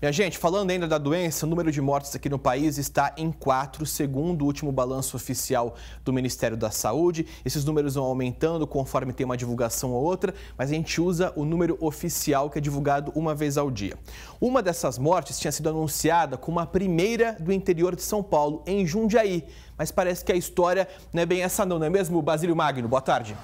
Minha gente, falando ainda da doença, o número de mortes aqui no país está em 4, segundo o último balanço oficial do Ministério da Saúde. Esses números vão aumentando conforme tem uma divulgação ou outra, mas a gente usa o número oficial que é divulgado uma vez ao dia. Uma dessas mortes tinha sido anunciada como a primeira do interior de São Paulo, em Jundiaí. Mas parece que a história não é bem essa não, não é mesmo, Basílio Magno? Boa tarde.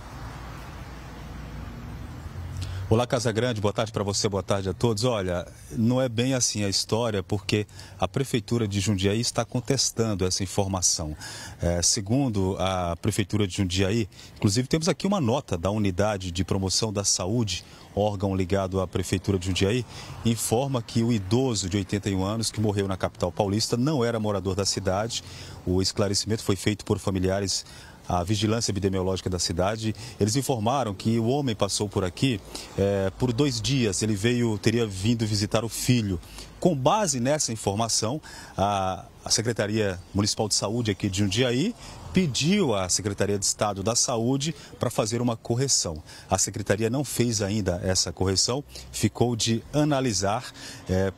Olá, Casa Grande, boa tarde para você, boa tarde a todos. Olha, não é bem assim a história, porque a Prefeitura de Jundiaí está contestando essa informação. É, segundo a Prefeitura de Jundiaí, inclusive temos aqui uma nota da Unidade de Promoção da Saúde, órgão ligado à Prefeitura de Jundiaí, informa que o idoso de 81 anos que morreu na capital paulista não era morador da cidade. O esclarecimento foi feito por familiares a vigilância epidemiológica da cidade, eles informaram que o homem passou por aqui é, por dois dias. Ele veio, teria vindo visitar o filho. Com base nessa informação, a, a Secretaria Municipal de Saúde aqui de Jundiaí pediu à Secretaria de Estado da Saúde para fazer uma correção. A Secretaria não fez ainda essa correção, ficou de analisar. É,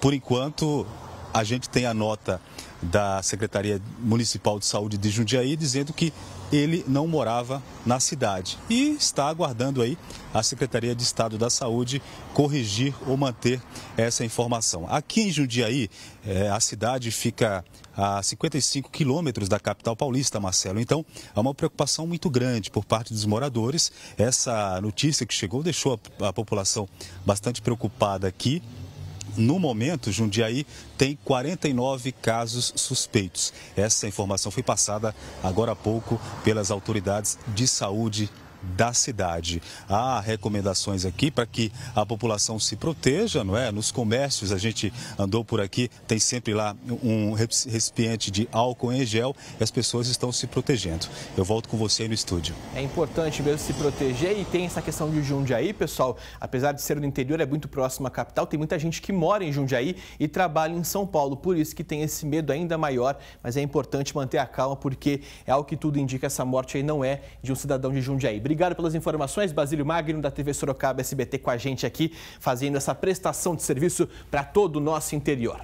por enquanto, a gente tem a nota da Secretaria Municipal de Saúde de Jundiaí dizendo que ele não morava na cidade e está aguardando aí a Secretaria de Estado da Saúde corrigir ou manter essa informação. Aqui em Jundiaí, eh, a cidade fica a 55 quilômetros da capital paulista, Marcelo. Então, há uma preocupação muito grande por parte dos moradores. Essa notícia que chegou deixou a, a população bastante preocupada aqui no momento, Jundiaí tem 49 casos suspeitos. Essa informação foi passada agora há pouco pelas autoridades de saúde da cidade. Há recomendações aqui para que a população se proteja, não é? Nos comércios, a gente andou por aqui, tem sempre lá um recipiente de álcool em gel e as pessoas estão se protegendo. Eu volto com você no estúdio. É importante mesmo se proteger e tem essa questão de Jundiaí, pessoal. Apesar de ser no interior, é muito próximo à capital, tem muita gente que mora em Jundiaí e trabalha em São Paulo, por isso que tem esse medo ainda maior, mas é importante manter a calma porque é algo que tudo indica, essa morte aí não é de um cidadão de Jundiaí. Obrigado Obrigado pelas informações. Basílio Magno, da TV Sorocaba SBT, com a gente aqui, fazendo essa prestação de serviço para todo o nosso interior.